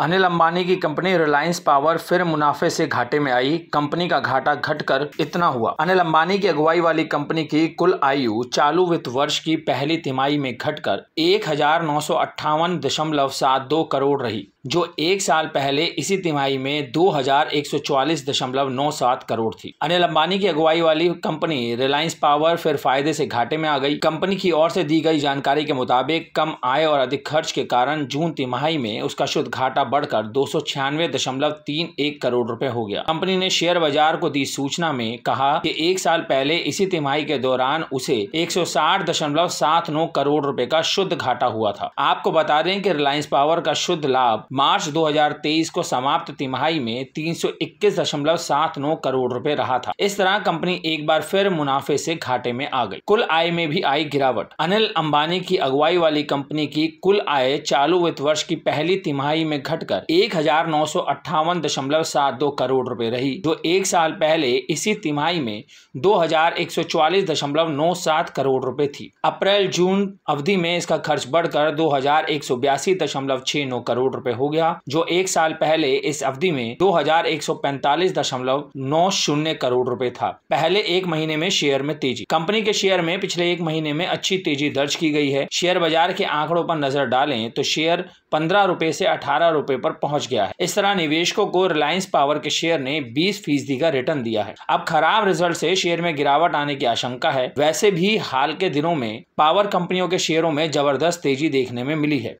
अनिल अंबानी की company Reliance power फिर मुनाफे से घाटे में आई कंपनी का घाटा घटकर इतना हुआ अनिल अंबानी की अगुवाई वाली कंपनी की कुल आयु चालू वित्त वर्ष की पहली तिमाही में घटकर एक करोड़ रही जो एक साल पहले इसी तिमाही में दो करोड़ थी अनिल अंबानी की अगुवाई वाली कंपनी रिलायंस पावर फिर फायदे से घाटे में आ गई कंपनी की ओर से दी गई जानकारी के मुताबिक कम आय और अधिक खर्च के कारण जून तिमाही में उसका शुद्ध घाटा बढ़कर दो करोड़ रुपए हो गया कंपनी ने शेयर बाजार को दी सूचना में कहा कि एक साल पहले इसी तिमाही के दौरान उसे नौ करोड़ रुपए का शुद्ध घाटा हुआ था आपको बता दें कि रिलायंस पावर का शुद्ध लाभ मार्च 2023 को समाप्त तिमाही में तीन करोड़ रुपए रहा था इस तरह कंपनी एक बार फिर मुनाफे से घाटे में आ गई कुल आय में भी आई गिरावट अनिल अंबानी की अगुवाई वाली कंपनी की कुल आय चालू वित्त वर्ष की पहली तिमाही में घट घटकर एक हजार नौ सौ अट्ठावन दशमलव सात दो करोड़ रुपए रही जो एक साल पहले इसी तिमाही में दो हजार एक सौ चौवालीस दशमलव नौ सात करोड़ रुपए थी अप्रैल जून अवधि में इसका खर्च बढ़कर दो हजार एक सौ बयासी दशमलव छह नौ करोड़ रुपए हो गया जो एक साल पहले इस अवधि में दो हजार एक सौ पैंतालीस दशमलव नौ शून्य करोड़ रुपए था पहले एक महीने में शेयर में तेजी कंपनी के शेयर में पिछले एक महीने में अच्छी तेजी दर्ज की गई है शेयर बाजार के आंकड़ों पर नजर डालें तो शेयर पंद्रह रुपए से अठारह रुपए पर पहुंच गया है इस तरह निवेशकों को रिलायंस पावर के शेयर ने बीस फीसदी का रिटर्न दिया है अब खराब रिजल्ट से शेयर में गिरावट आने की आशंका है वैसे भी हाल के दिनों में पावर कंपनियों के शेयरों में जबरदस्त तेजी देखने में मिली है